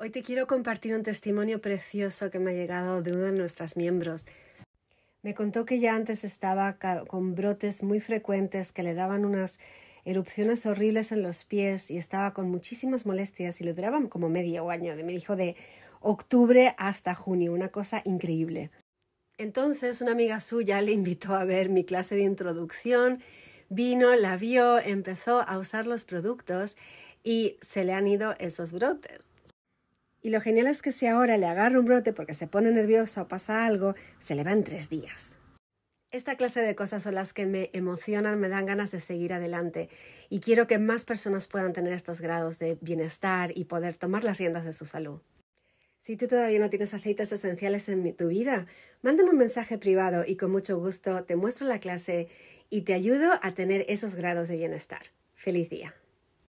Hoy te quiero compartir un testimonio precioso que me ha llegado de uno de nuestras miembros. Me contó que ya antes estaba con brotes muy frecuentes que le daban unas erupciones horribles en los pies y estaba con muchísimas molestias y le duraban como medio año, me dijo de octubre hasta junio, una cosa increíble. Entonces una amiga suya le invitó a ver mi clase de introducción, vino, la vio, empezó a usar los productos y se le han ido esos brotes. Y lo genial es que si ahora le agarra un brote porque se pone nerviosa o pasa algo, se le va en tres días. Esta clase de cosas son las que me emocionan, me dan ganas de seguir adelante y quiero que más personas puedan tener estos grados de bienestar y poder tomar las riendas de su salud. Si tú todavía no tienes aceites esenciales en tu vida, mándame un mensaje privado y con mucho gusto te muestro la clase y te ayudo a tener esos grados de bienestar. Feliz día.